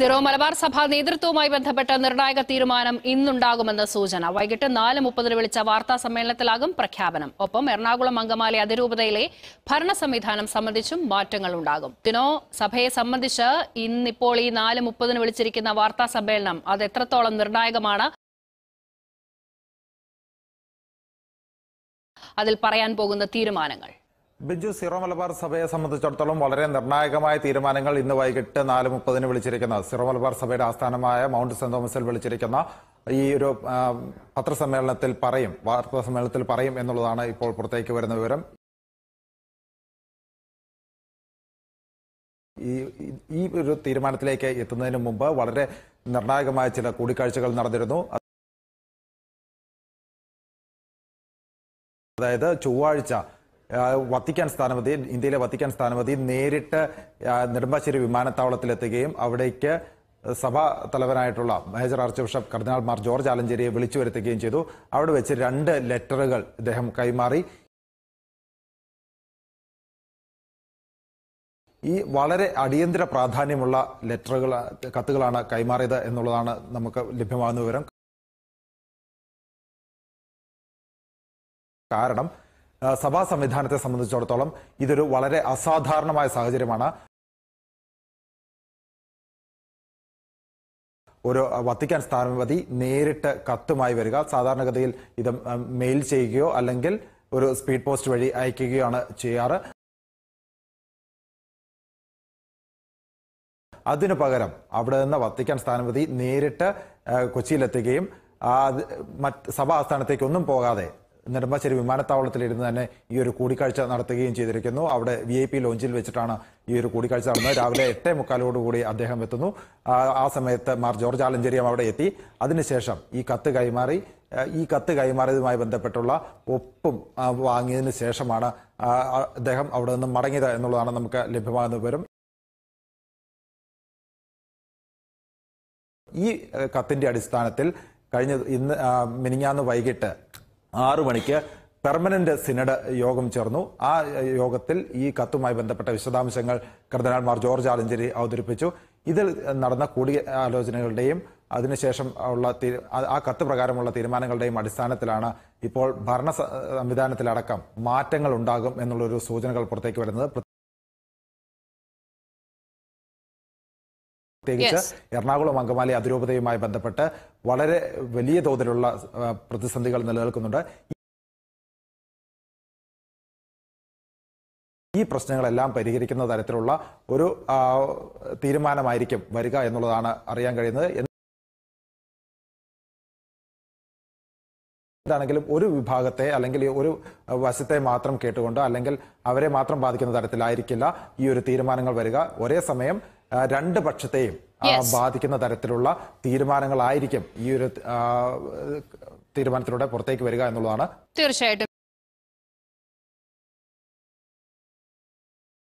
Syro Malabar സഭാ നേതൃത്വവുമായി ബന്ധപ്പെട്ട നിർണായക തീരുമാനം ഇന്നുണ്ടാകുമെന്ന് സൂചന വൈകിട്ട് നാല് മുപ്പതിന് വിളിച്ച വാർത്താ സമ്മേളനത്തിലാകും പ്രഖ്യാപനം ഒപ്പം എറണാകുളം അങ്കമാലി അതിരൂപതയിലെ ഭരണ സംവിധാനം സംബന്ധിച്ചും മാറ്റങ്ങൾ ഉണ്ടാകും ദിനോ സഭയെ സംബന്ധിച്ച് ഇന്നിപ്പോൾ ഈ നാല് മുപ്പതിന് വിളിച്ചിരിക്കുന്ന വാർത്താ സമ്മേളനം അത് എത്രത്തോളം നിർണായകമാണ് അതിൽ പറയാൻ പോകുന്ന തീരുമാനങ്ങൾ ബിജു സിറോ മലബാർ സഭയെ സംബന്ധിച്ചിടത്തോളം വളരെ നിർണായകമായ തീരുമാനങ്ങൾ ഇന്ന് വൈകിട്ട് നാല് മുപ്പതിന് വിളിച്ചിരിക്കുന്ന സിറോ മലബാർ സഭയുടെ ആസ്ഥാനമായ മൗണ്ട് സെന്റ് തോമസിൽ വിളിച്ചിരിക്കുന്ന ഈ ഒരു പത്രസമ്മേളനത്തിൽ പറയും വാർത്താ സമ്മേളനത്തിൽ പറയും എന്നുള്ളതാണ് ഇപ്പോൾ പുറത്തേക്ക് വരുന്ന വിവരം ഈ ഈ ഒരു തീരുമാനത്തിലേക്ക് എത്തുന്നതിന് മുമ്പ് വളരെ നിർണായകമായ ചില കൂടിക്കാഴ്ചകൾ നടന്നിരുന്നു അതായത് ചൊവ്വാഴ്ച വത്തിക്കാൻ സ്ഥാനപതി ഇന്ത്യയിലെ വത്തിക്കാൻ സ്ഥാനപതി നേരിട്ട് നെടുമ്പാശ്ശേരി വിമാനത്താവളത്തിലെത്തുകയും അവിടേക്ക് സഭാ തലവനായിട്ടുള്ള major archbishop cardinal Mar George ആലഞ്ചേരിയെ വിളിച്ചു വരുത്തുകയും ചെയ്തു അവിടെ വെച്ച് രണ്ട് ലെറ്ററുകൾ ഇദ്ദേഹം കൈമാറി ഈ വളരെ അടിയന്തര പ്രാധാന്യമുള്ള ലെറ്ററുകൾ കത്തുകളാണ് കൈമാറിയത് എന്നുള്ളതാണ് നമുക്ക് ലഭ്യമാകുന്ന വിവരം കാരണം സഭാ സംവിധാനത്തെ സംബന്ധിച്ചിടത്തോളം ഇതൊരു വളരെ അസാധാരണമായ സാഹചര്യമാണ് ഒരു വത്തിക്കാൻ സ്ഥാനപതി നേരിട്ട് കത്തുമായി വരിക സാധാരണഗതിയിൽ ഇത് മെയിൽ ചെയ്യുകയോ അല്ലെങ്കിൽ ഒരു സ്പീഡ് പോസ്റ്റ് വഴി അയക്കുകയാണ് ചെയ്യാറ് അതിനു പകരം അവിടെ നിന്ന് വത്തിക്കാൻ സ്ഥാനപതി നേരിട്ട് കൊച്ചിയിലെത്തുകയും മറ്റ് സഭാ ആസ്ഥാനത്തേക്കൊന്നും പോകാതെ നെടുമ്പാശ്ശേരി വിമാനത്താവളത്തിലിരുന്ന് തന്നെ ഈ ഒരു കൂടിക്കാഴ്ച നടത്തുകയും ചെയ്തിരിക്കുന്നു അവിടെ വി ഐ പി ലോഞ്ചിൽ വെച്ചിട്ടാണ് ഈ ഒരു കൂടിക്കാഴ്ച നടന്നത് രാവിലെ എട്ടേ മുക്കാലോടുകൂടി അദ്ദേഹം എത്തുന്നു ആ സമയത്ത് മാർ ജോർജ് ആലഞ്ചേരി അവിടെ എത്തി അതിനുശേഷം ഈ കത്ത് കൈമാറി ഈ കത്ത് കൈമാറിയതുമായി ബന്ധപ്പെട്ടുള്ള ഒപ്പും വാങ്ങിയതിന് ശേഷമാണ് അദ്ദേഹം അവിടെ നിന്ന് മടങ്ങിയത് എന്നുള്ളതാണ് നമുക്ക് ലഭ്യമാകുന്ന വിവരം ഈ കത്തിന്റെ അടിസ്ഥാനത്തിൽ കഴിഞ്ഞ ഇന്ന് മിനിഞ്ഞാന്ന് വൈകിട്ട് ആറു മണിക്ക് പെർമനന്റ് സിനഡ് യോഗം ചേർന്നു ആ യോഗത്തിൽ ഈ കത്തുമായി ബന്ധപ്പെട്ട വിശദാംശങ്ങൾ കർദനാൾമാർ ജോർജ് ആലഞ്ചേരി അവതരിപ്പിച്ചു ഇതിൽ നടന്ന കൂടിയാലോചനകളുടെയും അതിനുശേഷം ഉള്ള ആ കത്ത് പ്രകാരമുള്ള തീരുമാനങ്ങളുടെയും അടിസ്ഥാനത്തിലാണ് ഇപ്പോൾ ഭരണ സംവിധാനത്തിലടക്കം മാറ്റങ്ങൾ ഉണ്ടാകും എന്നുള്ളൊരു സൂചനകൾ പുറത്തേക്ക് വരുന്നത് പ്രത്യേകിച്ച് എറണാകുളം അങ്കമാലി അതിരൂപതയുമായി ബന്ധപ്പെട്ട് വളരെ വലിയ തോതിലുള്ള പ്രതിസന്ധികൾ നിലനിൽക്കുന്നുണ്ട് ഈ പ്രശ്നങ്ങളെല്ലാം പരിഹരിക്കുന്ന തരത്തിലുള്ള ഒരു തീരുമാനമായിരിക്കും വരിക എന്നുള്ളതാണ് അറിയാൻ കഴിയുന്നത് ാണെങ്കിലും ഒരു വിഭാഗത്തെ അല്ലെങ്കിൽ ഒരു വശത്തെ മാത്രം കേട്ടുകൊണ്ട് അല്ലെങ്കിൽ അവരെ മാത്രം ബാധിക്കുന്ന തരത്തിലായിരിക്കില്ല ഈ ഒരു തീരുമാനങ്ങൾ വരിക ഒരേ സമയം രണ്ട് പക്ഷത്തെയും ബാധിക്കുന്ന തരത്തിലുള്ള തീരുമാനങ്ങളായിരിക്കും ഈ ഒരു തീരുമാനത്തിലൂടെ പുറത്തേക്ക് വരിക എന്നുള്ളതാണ് തീർച്ചയായിട്ടും